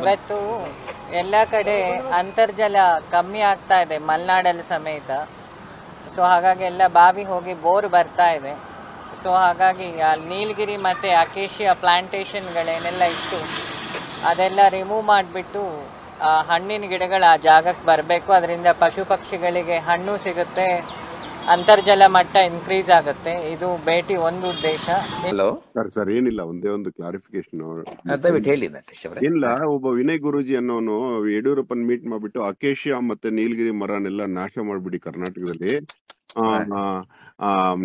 ಇವತ್ತು ಎಲ್ಲ ಕಡೆ ಅಂತರ್ಜಲ ಕಮ್ಮಿ ಆಗ್ತಾ ಇದೆ ಮಲೆನಾಡಲ್ಲಿ ಸಮೇತ ಸೊ ಹಾಗಾಗಿ ಎಲ್ಲ ಬಾವಿ ಹೋಗಿ ಬೋರ್ ಬರ್ತಾ ಇದೆ ಸೊ ಹಾಗಾಗಿ ಅಲ್ಲಿ ನೀಲಗಿರಿ ಮತ್ತು ಅಕೇಶಿಯಾ ಪ್ಲಾಂಟೇಶನ್ಗಳೇನೆಲ್ಲ ಇತ್ತು ಅದೆಲ್ಲ ರಿಮೂವ್ ಮಾಡಿಬಿಟ್ಟು ಹಣ್ಣಿನ ಗಿಡಗಳು ಆ ಜಾಗಕ್ಕೆ ಬರಬೇಕು ಅದರಿಂದ ಪಶು ಪಕ್ಷಿಗಳಿಗೆ ಹಣ್ಣು ಸಿಗುತ್ತೆ ಅಂತರ್ಜಲ ಮಟ್ಟ ಇನ್ಕ್ರೀಸ್ ಆಗುತ್ತೆ ಇದು ಭೇಟಿ ಒಂದು ಉದ್ದೇಶ ಸರ್ ಏನಿಲ್ಲ ಒಂದೇ ಒಂದು ಕ್ಲಾರಿಫಿಕೇಶನ್ ಇಲ್ಲ ಒಬ್ಬ ವಿನಯ್ ಗುರುಜಿ ಅನ್ನೋನು ಯಡಿಯೂರಪ್ಪನ್ ಮೀಟ್ ಮಾಡ್ಬಿಟ್ಟು ಅಕೇಶಿಯಾ ಮತ್ತೆ ನೀಲಗಿರಿ ಮರನೆಲ್ಲ ನಾಶ ಮಾಡ್ಬಿಡಿ ಕರ್ನಾಟಕದಲ್ಲಿ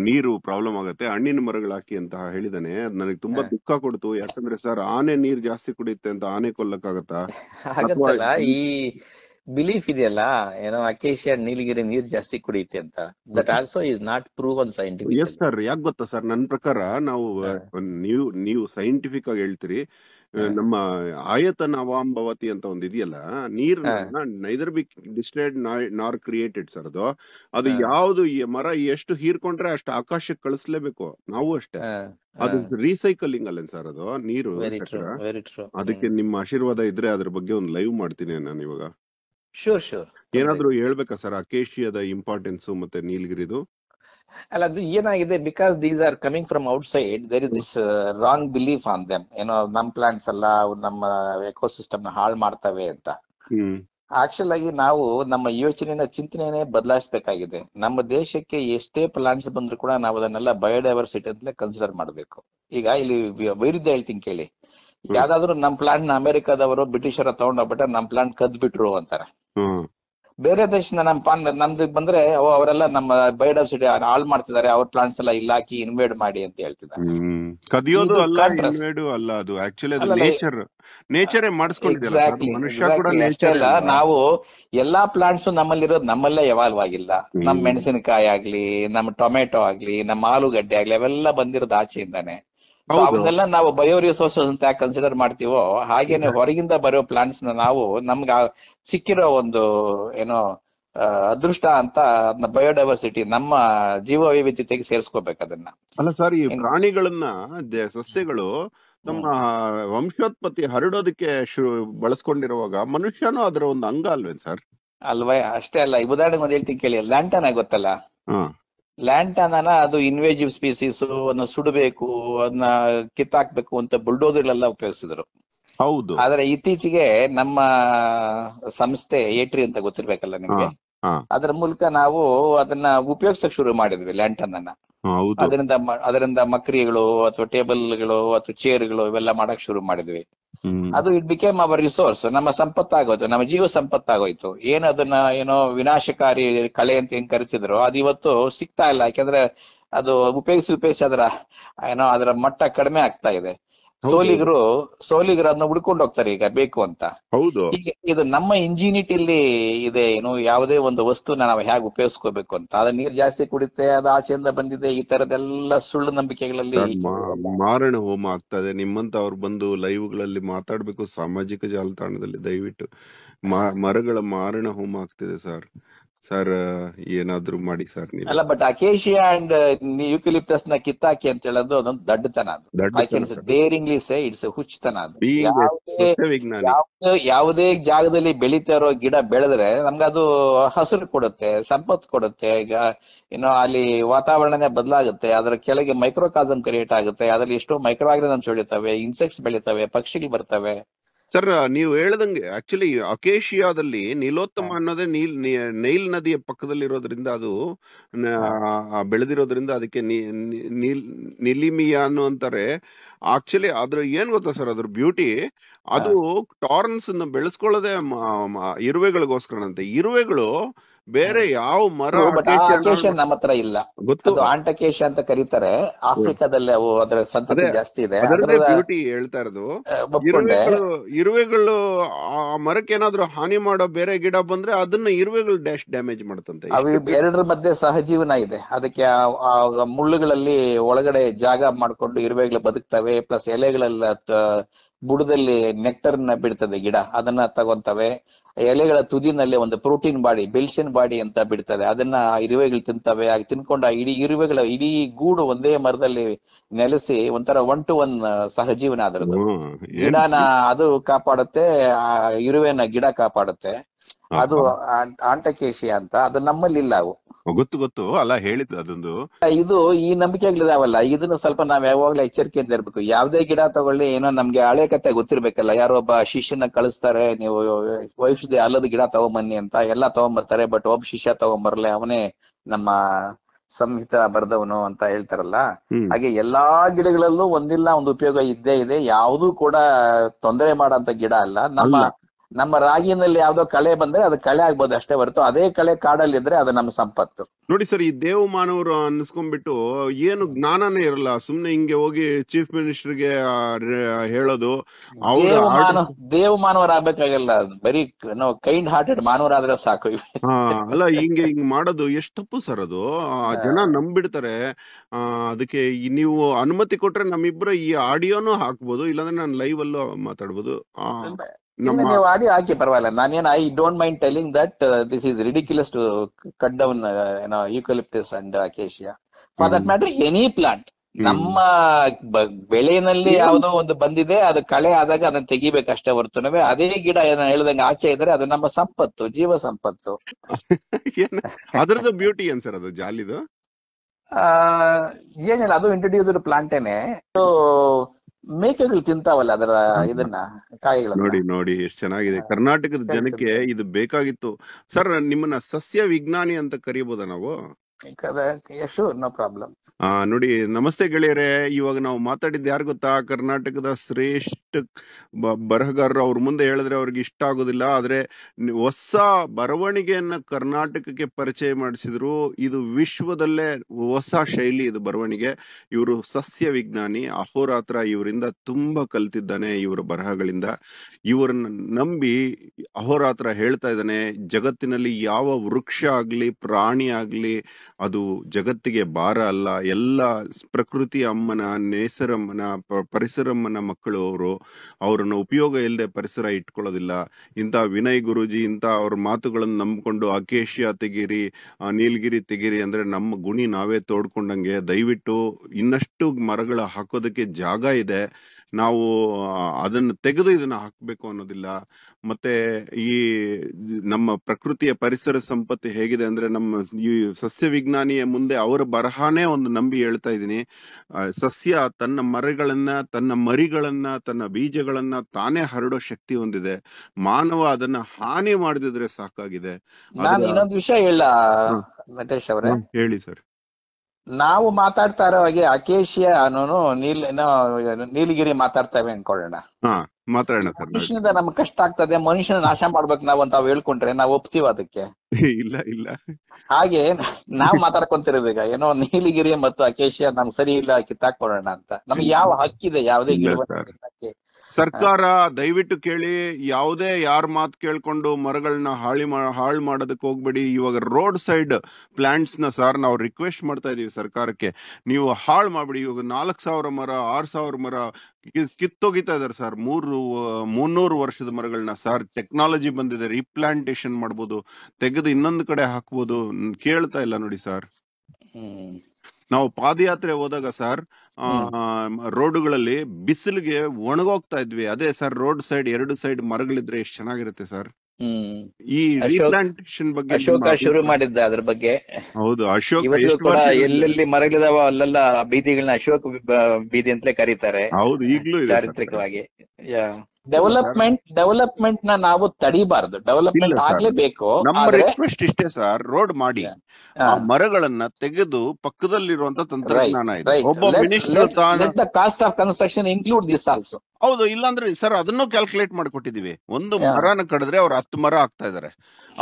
ನೀರು ಪ್ರಾಬ್ಲಮ್ ಆಗುತ್ತೆ ಹಣ್ಣಿನ ಮರಗಳು ಹಾಕಿ ಅಂತ ಹೇಳಿದಾನೆ ನನಗೆ ತುಂಬಾ ದುಃಖ ಕೊಡ್ತು ಯಾಕಂದ್ರೆ ಸರ್ ಆನೆ ನೀರ್ ಜಾಸ್ತಿ ಕುಡಿಯುತ್ತೆ ಅಂತ ಆನೆ ಕೊಲ್ಲಕ್ಕಾಗತ್ತಾ ಈ ಬಿಲೀಫ್ ಇದೆಯಲ್ಲ ಏನೋ ಅಕೇಶಿಯಾ ನೀಲಗಿರಿ ನೀರ್ ಜಾಸ್ತಿ ಕುಡಿಯುತ್ತೆ ಅಂತ that also is not prove on scientific yes sir ಯಾಕೆ ಗೊತ್ತಾ ಸರ್ ನನ್ನ ಪ್ರಕಾರ ನಾವು ನೀವು ನೀವು ಸೈಂಟಿಫಿಕ್ ಆಗಿ ಹೇಳ್ತೀರಿ ನಮ್ಮ ಆಯತನ ಅವಾಂಭವತಿ ಅಂತ ಒಂದ್ ಇದೆಯಲ್ಲ ನೀರ್ ನೈದರ್ ಬಿ ಡಿಸ್ಟ್ರೇಡ್ ನಾರ್ ಕ್ರಿಯೇಟೆಡ್ ಸರ್ ಅದು ಅದು ಯಾವ್ದು ಮರ ಎಷ್ಟು ಹೀರ್ಕೊಂಡ್ರೆ ಅಷ್ಟು ಆಕಾಶಕ್ಕೆ ಕಳಿಸ್ಲೇಬೇಕು ನಾವು ಅಷ್ಟೇ ಅದು ರೀಸೈಕಲಿಂಗ್ ಅಲ್ಲ ಸರ್ ಅದು ನೀರು ಅದಕ್ಕೆ ನಿಮ್ಮ ಆಶೀರ್ವಾದ ಇದ್ರೆ ಅದ್ರ ಬಗ್ಗೆ ಒಂದು ಲೈವ್ ಮಾಡ್ತೀನಿ ನಾನು ಇವಾಗ ಶೂರ್ ಶೋರ್ ಏನಾದ್ರೂ ಹೇಳ್ಬೇಕಾ ಸರ್ ಅಕೇಶಿಯಾದ ಇಂಪಾರ್ಟೆನ್ಸ್ ಮತ್ತೆ ನೀಲಗಿರಿದು ಅಲ್ಲ ಅದು ಏನಾಗಿದೆ because these are coming from outside there is this wrong belief on them ಏನೋ ನಮ್ ಪ್ಲಾಂಟ್ಸ್ ಎಲ್ಲ ನಮ್ಮ ಎಕೋಸಿಸ್ಟಮ್ ನ ಹಾಳು ಮಾಡ್ತವೆ ಅಂತ ಆಕ್ಚುಲ್ ಆಗಿ ನಾವು ನಮ್ಮ ಯೋಚನೆನ ಚಿಂತನೆನೇ ಬದಲಾಯಿಸಬೇಕಾಗಿದೆ ನಮ್ಮ ದೇಶಕ್ಕೆ ಎಷ್ಟೇ ಪ್ಲಾಂಟ್ಸ್ ಬಂದ್ರು ಕೂಡ ನಾವು ಅದನ್ನೆಲ್ಲ ಬಯೋಡೈವರ್ಸಿಟಿ ಅಂತಲೇ ಕನ್ಸಿಡರ್ ಮಾಡಬೇಕು ಈಗ ಇಲ್ಲಿ ವೈರುದ್ಯ ಹೇಳ್ತೀನಿ ಕೇಳಿ ಯಾವ್ದಾದ್ರು ನಮ್ ಪ್ಲಾಂಟ್ ನ ಅಮೆರಿಕಾದವರು ಬ್ರಿಟಿಷರ ತಗೊಂಡೋಗ್ಬಿಟ್ಟ ನಮ್ ಪ್ಲಾಂಟ್ ಕದ್ ಬಿಟ್ರು ಅಂತಾರೆ ಬೇರೆ ದೇಶದಿಂದ ನಮ್ ಪಾನ್ ನಮ್ದು ಬಂದ್ರೆ ಅವರೆಲ್ಲ ನಮ್ಮ ಬಯೋಡೈವರ್ಸಿಟಿ ಹಾಳ್ ಮಾಡ್ತಿದ್ದಾರೆ ಅವ್ರ ಪ್ಲಾಂಟ್ಸ್ ಎಲ್ಲ ಇಲ್ಲಾಕಿ ಇನ್ವೇಡ್ ಮಾಡಿ ಅಂತ ಹೇಳ್ತಿದ್ದಾರೆ ನಾವು ಎಲ್ಲಾ ಪ್ಲಾಂಟ್ಸ್ ನಮ್ಮಲ್ಲಿರೋದು ನಮ್ಮಲ್ಲೇ ಎವಾಲ್ವ್ ಆಗಿಲ್ಲ ನಮ್ ಮೆಣಸಿನಕಾಯಿ ಆಗ್ಲಿ ನಮ್ ಟೊಮೆಟೊ ಆಗ್ಲಿ ನಮ್ಮ ಆಲೂಗಡ್ಡೆ ಆಗ್ಲಿ ಅವೆಲ್ಲ ಬಂದಿರೋದು ಆಚೆಯಿಂದಾನೆ ನಾವು ಬಯೋ ರಿಸೋರ್ಸಸ್ ಅಂತ ಕನ್ಸಿಡರ್ ಮಾಡ್ತೀವೋ ಹಾಗೇನೆ ಹೊರಗಿಂದ ಬರೋ ಪ್ಲಾಂಟ್ಸ್ ನ ನಾವು ನಮ್ಗೆ ಸಿಕ್ಕಿರೋ ಒಂದು ಏನೋ ಅದೃಷ್ಟ ಅಂತ ಅದನ್ನ ಬಯೋಡೈವರ್ಸಿಟಿ ನಮ್ಮ ಜೀವ ವೈವಿಧ್ಯತೆಗೆ ಸೇರಿಸ್ಕೋಬೇಕು ಅದನ್ನ ಅಲ್ಲ ಸರ್ ಈ ಪ್ರಾಣಿಗಳನ್ನ ಸಸ್ಯಗಳು ನಮ್ಮ ವಂಶೋತ್ಪತ್ತಿ ಹರಡೋದಕ್ಕೆ ಬಳಸ್ಕೊಂಡಿರುವಾಗ ಮನುಷ್ಯನೂ ಅದರ ಒಂದು ಅಂಗ ಅಲ್ವೇನ್ ಸರ್ ಅಲ್ವೇ ಅಷ್ಟೇ ಅಲ್ಲ ಉದಾಹರಣೆಗೆ ಒಂದ್ ಹೇಳ್ತೀನಿ ಕೇಳಿ ಲ್ಯಾಂಟನ್ ಆಗುತ್ತಲ್ಲ ಲ್ಯಾಂಟಾನ ಅದು ಇನ್ವೇಜಿವ್ ಸ್ಪೀಸೀಸ್ ಅದನ್ನ ಸುಡಬೇಕು ಅದನ್ನ ಕಿತ್ತಾಕ್ಬೇಕು ಅಂತ ಬುಲ್ಡೋಸರ್ ಎಲ್ಲ ಉಪಯೋಗಿಸಿದ್ರು ಹೌದು ಆದ್ರೆ ಇತ್ತೀಚೆಗೆ ನಮ್ಮ ಸಂಸ್ಥೆ ಏಟ್ರಿ ಅಂತ ಗೊತ್ತಿರ್ಬೇಕಲ್ಲ ನಿಮ್ಗೆ ಅದ್ರ ಮೂಲಕ ನಾವು ಅದನ್ನ ಉಪಯೋಗಿಸಕ್ ಶುರು ಮಾಡಿದ್ವಿ ಲ್ಯಾಂಟನ್ ಅನ್ನ ಅದರಿಂದ ಅದರಿಂದ ಮಕ್ರಿಗಳು ಅಥವಾ ಟೇಬಲ್ಗಳು ಅಥವಾ ಚೇರ್ಗಳು ಇವೆಲ್ಲ ಮಾಡಕ್ ಶುರು ಮಾಡಿದ್ವಿ ಅದು ಇಟ್ ಬಿಕೇಮ್ ಅವರ್ ರಿಸೋರ್ಸ್ ನಮ್ಮ ಸಂಪತ್ತಾಗೋಯ್ತು ನಮ್ಮ ಜೀವ ಸಂಪತ್ತಾಗೋಯ್ತು ಏನು ಅದನ್ನ ಏನೋ ವಿನಾಶಕಾರಿ ಕಲೆ ಅಂತ ಏನ್ ಕರಿತಿದ್ರು ಅದು ಇವತ್ತು ಸಿಗ್ತಾ ಇಲ್ಲ ಯಾಕಂದ್ರೆ ಅದು ಉಪಯೋಗಿಸಿ ಉಪಯೋಗಿಸಿ ಅದರ ಏನೋ ಅದರ ಮಟ್ಟ ಕಡಿಮೆ ಆಗ್ತಾ ಇದೆ ಸೋಲಿಗರು ಸೋಲಿಗರು ಅದನ್ನ ಹುಡ್ಕೊಂಡು ಹೋಗ್ತಾರೆ ಈಗ ಬೇಕು ಅಂತ ಹೌದು ಇದು ನಮ್ಮ ಇಂಜಿನಿಟಿಲಿ ಇದೆ ಏನು ಯಾವುದೇ ಒಂದು ವಸ್ತುನ ನಾವು ಹೇಗೆ ಉಪಯೋಗಿಸ್ಕೋಬೇಕು ಅಂತ ಅದ ನೀರ್ ಜಾಸ್ತಿ ಕುಡಿತೆ ಅದು ಆಚೆಯಿಂದ ಬಂದಿದೆ ಈ ತರದೆಲ್ಲ ಸುಳ್ಳು ನಂಬಿಕೆಗಳಲ್ಲಿ ಮಾರಣ ಹೋಮ ಆಗ್ತದೆ ನಿಮ್ಮಂತ ಅವ್ರು ಬಂದು ಗಳಲ್ಲಿ ಮಾತಾಡ್ಬೇಕು ಸಾಮಾಜಿಕ ಜಾಲತಾಣದಲ್ಲಿ ದಯವಿಟ್ಟು ಮರಗಳ ಮಾರಣ ಹೋಮ ಆಗ್ತಿದೆ ಸರ್ ಸರ್ ಏನಾದ್ರೂ ಮಾಡಿ ಸರ್ ಅಲ್ಲ ಬಟ್ ಅಕೇಶಿಯಾ ಅಂಡ್ ಯೂಕಲಿಪ್ಟಸ್ ನ ಕಿತ್ತಾಕಿ ಅಂತ ಹೇಳೋದು ಅದೊಂದು ದಡ್ಡತನ ಅದು ಡೇರಿಂಗ್ಲಿ ಸೇ ಇಟ್ಸ್ ಹುಚ್ಚತನ ಅದು ಯಾವುದೇ ಜಾಗದಲ್ಲಿ ಬೆಳೀತಾ ಇರೋ ಗಿಡ ಬೆಳೆದ್ರೆ ನಮ್ಗದು ಹಸಿರು ಕೊಡುತ್ತೆ ಸಂಪತ್ ಕೊಡುತ್ತೆ ಈಗ ಏನೋ ಅಲ್ಲಿ ವಾತಾವರಣನೇ ಬದಲಾಗುತ್ತೆ ಅದರ ಕೆಳಗೆ ಮೈಕ್ರೋಕಾಸಮ್ ಕ್ರಿಯೇಟ್ ಆಗುತ್ತೆ ಅದರಲ್ಲಿ ಎಷ್ಟೋ ಮೈಕ್ರೋ ಆರ್ಗನಿಸಮ್ಸ್ ಬೆಳಿತವೆ ಇನ್ಸೆಕ್ಟ್ಸ್ ಬೆಳಿತವೆ ಪಕ್ಷಿಗಳು ಬರ್ತವೆ ಸರ್ ನೀವು ಹೇಳದಂಗೆ ಆಕ್ಚುಲಿ ಅಕೇಶಿಯಾದಲ್ಲಿ ನೀಲೋತ್ತಮ ಅನ್ನೋದೇ ನೀಲ್ ನೈಲ್ ನದಿಯ ಪಕ್ಕದಲ್ಲಿರೋದ್ರಿಂದ ಅದು ಬೆಳೆದಿರೋದ್ರಿಂದ ಅದಕ್ಕೆ ನಿಲಿಮಿಯಾ ನಿಲಿಮಿಯ ಅನ್ನೋ ಅಂತಾರೆ ಆಕ್ಚುಲಿ ಅದ್ರ ಏನ್ ಗೊತ್ತಾ ಸರ್ ಅದ್ರ ಬ್ಯೂಟಿ ಅದು ಟಾರ್ನ್ಸ್ ಬೆಳೆಸ್ಕೊಳ್ಳೋದೇ ಇರುವೆಗಳಿಗೋಸ್ಕರ ಮ- ಇರುವೆಗಳು ಬೇರೆ ಯಾವ ಮರ ನಮ್ಮ ಹತ್ರ ಇಲ್ಲ ಗೊತ್ತು ಆಂಟಕೇಶ ಅಂತ ಕರೀತಾರೆ ಆಫ್ರಿಕಾದಲ್ಲಿ ಅವು ಅದರ ಸಂತತಿ ಜಾಸ್ತಿ ಇದೆ ಹೇಳ್ತಾ ಇರೋದು ಇರುವೆಗಳು ಆ ಮರಕ್ಕೆ ಏನಾದ್ರು ಹಾನಿ ಮಾಡೋ ಬೇರೆ ಗಿಡ ಬಂದ್ರೆ ಅದನ್ನ ಇರುವೆಗಳು ಡ್ಯಾಶ್ ಡ್ಯಾಮೇಜ್ ಮಾಡ್ತಂತೆ ಅವು ಎರಡರ ಮಧ್ಯೆ ಸಹಜೀವನ ಇದೆ ಅದಕ್ಕೆ ಆ ಮುಳ್ಳುಗಳಲ್ಲಿ ಒಳಗಡೆ ಜಾಗ ಮಾಡ್ಕೊಂಡು ಇರುವೆಗಳು ಬದುಕ್ತವೆ ಪ್ಲಸ್ ಎಲೆಗಳೆಲ್ಲ ಬುಡದಲ್ಲಿ ನೆಕ್ಟರ್ನ ಬಿಡ್ತದೆ ಗಿಡ ಅದನ್ನ ತಗೊಂತವೆ ಎಲೆಗಳ ತುದಿನಲ್ಲಿ ಒಂದು ಪ್ರೋಟೀನ್ ಬಾಡಿ ಬೆಲ್ಸಿನ್ ಬಾಡಿ ಅಂತ ಬಿಡ್ತದೆ ಅದನ್ನ ಇರುವೆಗಳು ತಿಂತವೆ ಆಗ ತಿನ್ಕೊಂಡ ಇಡೀ ಇರುವೆಗಳ ಇಡೀ ಗೂಡು ಒಂದೇ ಮರದಲ್ಲಿ ನೆಲೆಸಿ ಒಂಥರ ಒನ್ ಟು ಒನ್ ಸಹಜೀವನ ಅದರದ್ದು ಗಿಡನ ಅದು ಕಾಪಾಡುತ್ತೆ ಆ ಇರುವೆನ ಗಿಡ ಕಾಪಾಡುತ್ತೆ ಅದು ಆಂಟಕೇಶಿಯ ಅಂತ ಅದು ನಮ್ಮಲ್ಲಿ ಇಲ್ಲ ಅವು ಗೊತ್ತು ಗೊತ್ತು ಅಲ್ಲ ಹೇಳಿದ್ ಅದೊಂದು ಇದು ಈ ನಂಬಿಕೆಗಳಿದಾವಲ್ಲ ಇದನ್ನು ಸ್ವಲ್ಪ ನಾವ್ ಯಾವಾಗ್ಲೂ ಎಚ್ಚರಿಕೆಯಿಂದ ಇರ್ಬೇಕು ಯಾವ್ದೇ ಗಿಡ ತಗೊಳ್ಳಿ ಏನೋ ನಮ್ಗೆ ಹಳೆ ಕತೆ ಗೊತ್ತಿರ್ಬೇಕಲ್ಲ ಯಾರೋ ಒಬ್ಬ ಶಿಷ್ಯನ ಕಳಿಸ್ತಾರೆ ನೀವು ವಯಸ್ಸು ಅಲ್ಲದ ಗಿಡ ತಗೊಂಬನ್ನಿ ಅಂತ ಎಲ್ಲಾ ತಗೊಂಬರ್ತಾರೆ ಬಟ್ ಒಬ್ಬ ಶಿಷ್ಯ ತಗೊಂಬರ್ಲೆ ಅವನೇ ನಮ್ಮ ಸಂಹಿತ ಬರ್ದವನು ಅಂತ ಹೇಳ್ತಾರಲ್ಲ ಹಾಗೆ ಎಲ್ಲಾ ಗಿಡಗಳಲ್ಲೂ ಒಂದಿಲ್ಲ ಒಂದು ಉಪಯೋಗ ಇದ್ದೇ ಇದೆ ಯಾವುದು ಕೂಡ ತೊಂದರೆ ಮಾಡಂತ ಗಿಡ ಅಲ್ಲ ನಮ್ಮ ನಮ್ಮ ರಾಗಿನಲ್ಲಿ ಯಾವ್ದೋ ಕಳೆ ಬಂದ್ರೆ ಅದು ಕಳೆ ಆಗ್ಬೋದು ಅಷ್ಟೇ ಹೊರತು ಅದೇ ಕಳೆ ಕಾಡಲ್ಲಿ ಇದ್ರೆ ಅದು ನಮ್ಮ ಸಂಪತ್ತು ನೋಡಿ ಸರ್ ಈ ದೇವ್ ಮಾನವರು ಅನ್ಸ್ಕೊಂಡ್ಬಿಟ್ಟು ಏನು ಜ್ಞಾನನೇ ಇರಲ್ಲ ಸುಮ್ನೆ ಹಿಂಗೆ ಹೋಗಿ ಚೀಫ್ ಮಿನಿಸ್ಟರ್ ಗೆ ಹೇಳೋದು ದೇವ್ ಮಾನವರ ಆಗ್ಬೇಕಾಗಲ್ಲ ಬರೀ ನಾವು ಕೈಂಡ್ ಹಾರ್ಟೆಡ್ ಮಾನವರಾದ್ರೆ ಸಾಕು ಅಲ್ಲ ಹಿಂಗೆ ಹಿಂಗ್ ಮಾಡೋದು ಎಷ್ಟು ತಪ್ಪು ಸರ್ ಅದು ಜನ ನಂಬಿಡ್ತಾರೆ ಅದಕ್ಕೆ ನೀವು ಅನುಮತಿ ಕೊಟ್ರೆ ನಮ್ಮಿಬ್ರು ಈ ಆಡಿಯೋನು ಹಾಕ್ಬೋದು ಇಲ್ಲಾಂದ್ರೆ ನಾನು ಲೈವ್ ಅಲ್ಲೂ ಮಾತಾಡ್ಬೋದು ಇಲ್ಲ ನೀವು ಆಡಿ ಹಾಕಿ ಪರವಾಗಿಲ್ಲ ನಾನೇನು I don't mind telling that this is ridiculous to cut down ಏನೋ eucalyptus and acacia for that matter any plant ನಮ್ಮ ಬೆಳೆಯಲ್ಲಿ ಯಾವುದೋ ಒಂದು ಬಂದಿದೆ ಅದು ಕಳೆ ಆದಾಗ ಅದನ್ನ ತೆಗಿಬೇಕಷ್ಟೇ ಹೊರತುನವೇ ಅದೇ ಗಿಡ ಏನ ಹೇಳ್ದಂಗೆ ಆಚೆ ಇದ್ರೆ ಅದು ನಮ್ಮ ಸಂಪತ್ತು ಜೀವ ಸಂಪತ್ತು ಅದರದ್ದು ಬ್ಯೂಟಿ ಏನ್ ಸರ್ ಅದು ಜಾಲಿದು ಏನಿಲ್ಲ ಅದು ಇಂಟ್ರೊಡ್ಯೂಸ್ಡ್ ಪ್ಲಾಂಟೇನೆ ಮೇಕೆಗಳು ತಿಂತಾವಲ್ಲ ಅದರ ಇದನ್ನ ಕಾಯಿಗಳ ನೋಡಿ ನೋಡಿ ಎಷ್ಟು ಚೆನ್ನಾಗಿದೆ ಕರ್ನಾಟಕದ ಜನಕ್ಕೆ ಇದು ಬೇಕಾಗಿತ್ತು ಸರ್ ನಿಮ್ಮನ್ನ ಸಸ್ಯ ವಿಜ್ಞಾನಿ ಅಂತ ಕರಿಬೋದ ನಾವು ನೋಡಿ ನಮಸ್ತೆ ಗೆಳೆಯರೆ ಇವಾಗ ನಾವು ಮಾತಾಡಿದ್ದು ಯಾರು ಗೊತ್ತಾ ಕರ್ನಾಟಕದ ಶ್ರೇಷ್ಠ ಬರಹಗಾರರು ಅವ್ರ ಮುಂದೆ ಹೇಳಿದ್ರೆ ಅವ್ರಿಗೆ ಇಷ್ಟ ಆಗೋದಿಲ್ಲ ಆದ್ರೆ ಹೊಸ ಬರವಣಿಗೆಯನ್ನ ಕರ್ನಾಟಕಕ್ಕೆ ಪರಿಚಯ ಮಾಡಿಸಿದ್ರು ಇದು ವಿಶ್ವದಲ್ಲೇ ಹೊಸ ಶೈಲಿ ಇದು ಬರವಣಿಗೆ ಇವರು ಸಸ್ಯ ವಿಜ್ಞಾನಿ ಅಹೋರಾತ್ರ ಇವರಿಂದ ತುಂಬಾ ಕಲ್ತಿದ್ದಾನೆ ಇವರ ಬರಹಗಳಿಂದ ಇವರನ್ನ ನಂಬಿ ಅಹೋರಾತ್ರ ಹೇಳ್ತಾ ಇದ್ದಾನೆ ಜಗತ್ತಿನಲ್ಲಿ ಯಾವ ವೃಕ್ಷ ಆಗ್ಲಿ ಪ್ರಾಣಿ ಆಗ್ಲಿ ಅದು ಜಗತ್ತಿಗೆ ಭಾರ ಅಲ್ಲ ಎಲ್ಲ ಪ್ರಕೃತಿ ಅಮ್ಮನ ನೇಸರಮ್ಮನ ಪರಿಸರಮ್ಮನ ಮಕ್ಕಳು ಅವರು ಅವರನ್ನು ಉಪಯೋಗ ಇಲ್ಲದೆ ಪರಿಸರ ಇಟ್ಕೊಳ್ಳೋದಿಲ್ಲ ಇಂಥ ವಿನಯ್ ಗುರುಜಿ ಇಂಥ ಅವ್ರ ಮಾತುಗಳನ್ನು ನಂಬಿಕೊಂಡು ಆಕೇಶಿಯಾ ತೆಗೀರಿ ನೀಲಗಿರಿ ತೆಗೀರಿ ಅಂದರೆ ನಮ್ಮ ಗುಣಿ ನಾವೇ ತೋಡ್ಕೊಂಡಂಗೆ ದಯವಿಟ್ಟು ಇನ್ನಷ್ಟು ಮರಗಳ ಹಾಕೋದಕ್ಕೆ ಜಾಗ ಇದೆ ನಾವು ಅದನ್ನು ತೆಗೆದು ಇದನ್ನು ಹಾಕಬೇಕು ಅನ್ನೋದಿಲ್ಲ ಮತ್ತೆ ಈ ನಮ್ಮ ಪ್ರಕೃತಿಯ ಪರಿಸರ ಸಂಪತ್ತಿ ಹೇಗಿದೆ ಅಂದ್ರೆ ನಮ್ಮ ಈ ಸಸ್ಯ ವಿಜ್ಞಾನಿಯ ಮುಂದೆ ಅವರ ಬರಹಾನೇ ಒಂದು ನಂಬಿ ಹೇಳ್ತಾ ಇದ್ದೀನಿ ಸಸ್ಯ ತನ್ನ ಮರಗಳನ್ನ ತನ್ನ ಮರಿಗಳನ್ನ ತನ್ನ ಬೀಜಗಳನ್ನ ತಾನೇ ಹರಡೋ ಶಕ್ತಿ ಹೊಂದಿದೆ ಮಾನವ ಅದನ್ನ ಹಾನಿ ಮಾಡಿದ್ರೆ ಸಾಕಾಗಿದೆ ನಾನು ಇನ್ನೊಂದು ವಿಷಯ ಇಲ್ಲ ಅವರೇ ಹೇಳಿ ಸರ್ ನಾವು ಮಾತಾಡ್ತಾ ಇರೋ ಹಾಗೆ ಅಕೇಶಿಯ ನೀಲ್ ನೀಲಗಿರಿ ಮಾತಾಡ್ತೇವೆ ಅನ್ಕೊಳ್ಳೋಣ ಮಾತಾಡೋಣ ಮನುಷ್ಯನಿಂದ ನಮ್ಗೆ ಕಷ್ಟ ಆಗ್ತದೆ ಮನುಷ್ಯನ ನಾಶ ಮಾಡ್ಬೇಕು ನಾವು ಅಂತ ಹೇಳ್ಕೊಂಡ್ರೆ ನಾವು ಒಪ್ತೀವ ಅದಕ್ಕೆ ಇಲ್ಲ ಇಲ್ಲ ಹಾಗೆ ನಾವ್ ಮಾತಾಡ್ಕೊಂತಿರೋದು ಏನೋ ನೀಲಿಗಿರಿ ಮತ್ತು ಅಕೇಶಿಯಾ ನಮ್ಗೆ ಸರಿ ಇಲ್ಲ ಕಿತ್ತಾಕೊಳ್ಳೋಣ ಅಂತ ನಮ್ಗೆ ಯಾವ ಹಕ್ಕಿದೆ ಯಾವ್ದೇ ಸರ್ಕಾರ ದಯವಿಟ್ಟು ಕೇಳಿ ಯಾವುದೇ ಯಾರ ಮಾತ್ ಕೇಳ್ಕೊಂಡು ಮರಗಳನ್ನ ಹಾಳಿ ಹಾಳು ಮಾಡೋದಕ್ಕೆ ಹೋಗ್ಬೇಡಿ ಇವಾಗ ರೋಡ್ ಸೈಡ್ ಪ್ಲಾಂಟ್ಸ್ ನ ಸರ್ ನಾವು ರಿಕ್ವೆಸ್ಟ್ ಮಾಡ್ತಾ ಇದೀವಿ ಸರ್ಕಾರಕ್ಕೆ ನೀವು ಹಾಳು ಮಾಡ್ಬಿಡಿ ಇವಾಗ ನಾಲ್ಕು ಸಾವಿರ ಮರ ಆರು ಸಾವಿರ ಮರ ಕಿತ್ತೋಗಿತಾ ಇದಾರೆ ಸರ್ ಮೂರು ಮುನ್ನೂರು ವರ್ಷದ ಮರಗಳನ್ನ ಸರ್ ಟೆಕ್ನಾಲಜಿ ಬಂದಿದೆ ರೀಪ್ಲಾಂಟೇಶನ್ ಮಾಡ್ಬೋದು ತೆಗೆದು ಇನ್ನೊಂದು ಕಡೆ ಹಾಕ್ಬೋದು ಕೇಳ್ತಾ ಇಲ್ಲ ನೋಡಿ ಸರ್ ನಾವು ಪಾದಯಾತ್ರೆ ಹೋದಾಗ ಸರ್ ರೋಡ್ಗಳಲ್ಲಿ ಬಿಸಿಲಿಗೆ ಒಣಗೋಗ್ತಾ ಇದ್ವಿ ಅದೇ ಸರ್ ರೋಡ್ ಸೈಡ್ ಎರಡು ಸೈಡ್ ಮರಗಳಿದ್ರೆ ಎಷ್ಟು ಚೆನ್ನಾಗಿರುತ್ತೆ ಸರ್ ಈ ಅಶೋಕ ಬಗ್ಗೆ ಅಶೋಕ ಶುರು ಮಾಡಿದ್ದ ಅದ್ರ ಬಗ್ಗೆ ಹೌದು ಅಶೋಕ ಎಲ್ಲೆಲ್ಲಿ ಮರಗಳಿದಾವ ಅಲ್ಲೆಲ್ಲ ಬೀದಿಗಳನ್ನ ಅಶೋಕ ಬೀದಿ ಅಂತಲೇ ಕರೀತಾರೆ ಹೌದು ಈಗಲೂ ಚಾರಿತ್ರಿಕವಾಗಿ ಡೆವಲಪ್ಮೆಂಟ್ ಡೆವಲಪ್ಮೆಂಟ್ ನ ನಾವು ತಡಿಬಾರದು ಡೆವಲಪ್ಮೆಂಟ್ ಆಗ್ಲೇಬೇಕು ನಮ್ಮ ರಿಕ್ವೆಸ್ಟ್ ಇಷ್ಟೇ ಸರ್ ರೋಡ್ ಮಾಡಿ ಆ ಮರಗಳನ್ನ ತೆಗೆದು ಪಕ್ಕದಲ್ಲಿರುವಂತ ತಂತ್ರಜ್ಞಾನ ಇದೆ ಒಬ್ಬ minister the cost of construction include this also ಹೌದು ಇಲ್ಲಾಂದ್ರೆ ಸರ್ ಅದನ್ನು ಕ್ಯಾಲ್ಕುಲೇಟ್ ಮಾಡಿಕೊಟ್ಟಿದೀವಿ ಒಂದು ಮರನ ಕಡಿದ್ರೆ ಅವ್ರು ಹತ್ತು ಮರ ಆಗ್ತಾ ಇದಾರೆ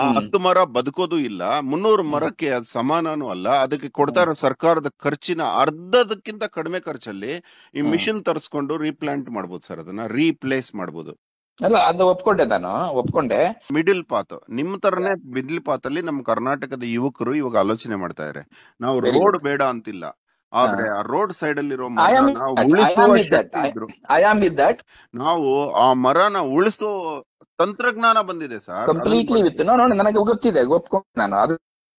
ಆ ಹತ್ತು ಮರ ಬದುಕೋದು ಇಲ್ಲ ಮುನ್ನೂರು ಮರಕ್ಕೆ ಅದು ಸಮಾನನೂ ಅಲ್ಲ ಅದಕ್ಕೆ ಕೊಡ್ತಾ ಇರೋ ಸರ್ಕಾರದ ಖರ್ಚಿನ ಅರ್ಧದಕ್ಕಿಂತ ಕಡಿಮೆ ಖರ್ಚಲ್ಲಿ ಈ ಮಿಷಿನ್ ತರಿಸ್ಕೊಂಡು ರೀಪ್ಲಾಂಟ್ ಮಾಡ್ಬೋದು ಸರ್ ಅದನ್ನ ರಿ ರೀಪ್ಲೇಸ್ ಮಾಡ್ಬೋದು ಅಲ್ಲ ಅದು ಒಪ್ಕೊಂಡೆ ನಾನು ಒಪ್ಕೊಂಡೆ ಮಿಡಿಲ್ ಪಾತ್ ನಿಮ್ ತರನೇ ಮಿಡಿಲ್ ಪಾತ್ ಅಲ್ಲಿ ನಮ್ಮ ಕರ್ನಾಟಕದ ಯುವಕರು ಇವಾಗ ಆಲೋಚನೆ ಮಾಡ್ತಾ ಇದಾರೆ ನಾವು ರೋಡ್ ಬೇಡ ಅಂತಿಲ್ಲ ಆದ್ರೆ ಆ ರೋಡ್ ಸೈಡ್ ಅಲ್ಲಿರೋ ನಾವು ಆ ಮರನ ಉಳಿಸೋ ತಂತ್ರಜ್ಞಾನ ಬಂದಿದೆ ಸರ್ ಕಂಪ್ಲೀಟ್ಲಿ ವಿತ್ ನೋಡಿ ನನಗೆ ಗೊತ್ತಿದೆ ಒಪ್ಕೊಂಡು ನಾನು ಅದು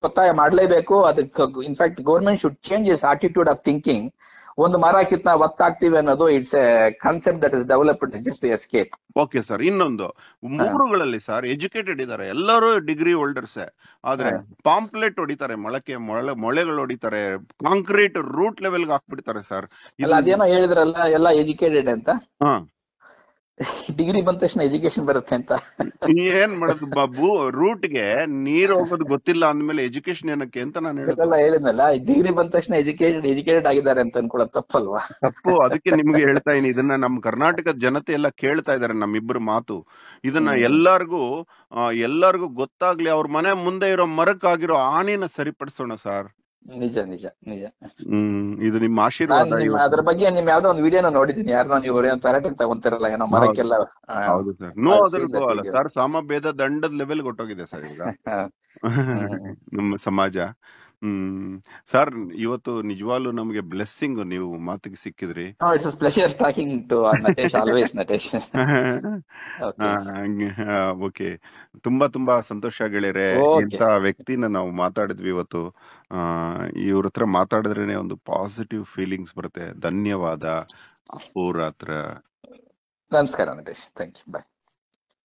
ಒತ್ತಾಯ ಮಾಡ್ಲೇಬೇಕು ಅದಕ್ಕೆ in fact government should change is attitude of thinking ಒಂದು ಮರ ನಾವು ಒತ್ತಾಗ್ತೀವಿ ಅನ್ನೋದು it's a concept that is developed just escape okay sir ಇನ್ನೊಂದು ಮೂರುಗಳಲ್ಲಿ ಸರ್ ಎಜುಕೇಟೆಡ್ ಇದ್ದಾರೆ ಎಲ್ಲರೂ ಡಿಗ್ರಿ ಹೋಲ್ಡರ್ಸ್ ಆದ್ರೆ ಪಾಂಪ್ಲೆಟ್ ಹೊಡಿತಾರೆ ಮೊಳಕೆ ಮೊಳೆ ಮೊಳೆಗಳು ಹೊಡಿತಾರೆ ಕಾಂಕ್ರೀಟ್ ರೂಟ್ ಲೆವೆಲ್ ಹಾಕ್ಬಿಡ್ತಾರೆ ಸರ್ ಅದೇನೋ ಹೇಳಿದ್ರಲ್ಲ ಎಲ್ಲ ಎಜುಕೇಟೆಡ್ ಅಂತ ಡಿಗ್ರಿ ಬಂದ ತಕ್ಷಣ ಎಜುಕೇಶನ್ ಬರುತ್ತೆ ಅಂತ ಏನ್ ಮಾಡೋದು ಬಾಬು ರೂಟ್ ಗೆ ನೀರ್ ಹೋಗೋದು ಗೊತ್ತಿಲ್ಲ ಅಂದ್ಮೇಲೆ ಎಜುಕೇಶನ್ ಏನಕ್ಕೆ ಅಂತ ನಾನು ಹೇಳಿದಲ್ಲ ಹೇಳಿದ್ನಲ್ಲ ಡಿಗ್ರಿ ಬಂದ ತಕ್ಷಣ ಎಜುಕೇಟೆಡ್ ಎಜುಕೇಟೆಡ್ ಆಗಿದ್ದಾರೆ ಅಂತ ಅನ್ಕೊಳ್ಳೋದು ತಪ್ಪಲ್ವಾ ತಪ್ಪು ಅದಕ್ಕೆ ನಿಮ್ಗೆ ಹೇಳ್ತಾ ಇದೀನಿ ಇದನ್ನ ನಮ್ ಕರ್ನಾಟಕದ ಜನತೆ ಎಲ್ಲ ಕೇಳ್ತಾ ಇದಾರೆ ನಮ್ಮಿಬ್ರು ಮಾತು ಇದನ್ನ ಎಲ್ಲಾರ್ಗು ಎಲ್ಲಾರ್ಗು ಗೊತ್ತಾಗ್ಲಿ ಅವ್ರ ಮನೆ ಮುಂದೆ ಇರೋ ಮರಕ್ಕಾಗಿರೋ ಆನೆನ ಸರಿಪಡಿಸೋಣ ಸರ್ ನಿಜ ನಿಜ ನಿಜ ಹ್ಮ್ ಇದು ನಿಮ್ಮ ಆಶೀರ್ವಾದ ನಿಮ್ಮ ಅದ್ರ ಬಗ್ಗೆ ನಿಮ್ ಯಾವ್ದೋ ಒಂದು ವಿಡಿಯೋನ ನೋಡಿದೀನಿ ಯಾರನ್ನೋ ನೀವು ಏನೋ ತಗೊಂತಿರಲ್ಲ ಏನೋ ಮರಕ್ಕೆಲ್ಲ ಆ, ಹೌದು ಸರ್ ದಂಡದ ಲೆವೆಲ್ ಗೊಟ್ಟೋಗಿದೆ ಸರ್ ಈಗ ನಮ್ಮ ಸಮಾಜ ಹ್ಮ್ ಸರ್ ಇವತ್ತು ನಿಜವಾಗ್ಲೂ ನಮ್ಗೆ ಬ್ಲೆಸ್ಸಿಂಗ್ ನೀವು ಮಾತಿಗೆ ಸಿಕ್ಕಿದ್ರಿ ಓಕೆ ತುಂಬಾ ತುಂಬಾ ಸಂತೋಷ ಗೆಳೆಯರೆ ಇಂತ ವ್ಯಕ್ತಿನ ನಾವು ಮಾತಾಡಿದ್ವಿ ಇವತ್ತು ಇವ್ರ ಹತ್ರ ಮಾತಾಡಿದ್ರೇನೆ ಒಂದು ಪಾಸಿಟಿವ್ ಫೀಲಿಂಗ್ಸ್ ಬರುತ್ತೆ ಧನ್ಯವಾದ ಹತ್ರ ನಮಸ್ಕಾರ ನಟೇಶ್ ಥ್ಯಾಂಕ್ ಯು ಬಾಯ್